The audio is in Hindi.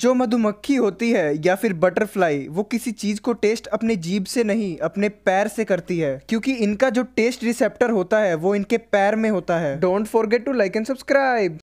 जो मधुमक्खी होती है या फिर बटरफ्लाई वो किसी चीज़ को टेस्ट अपने जीभ से नहीं अपने पैर से करती है क्योंकि इनका जो टेस्ट रिसेप्टर होता है वो इनके पैर में होता है don't forget to like and subscribe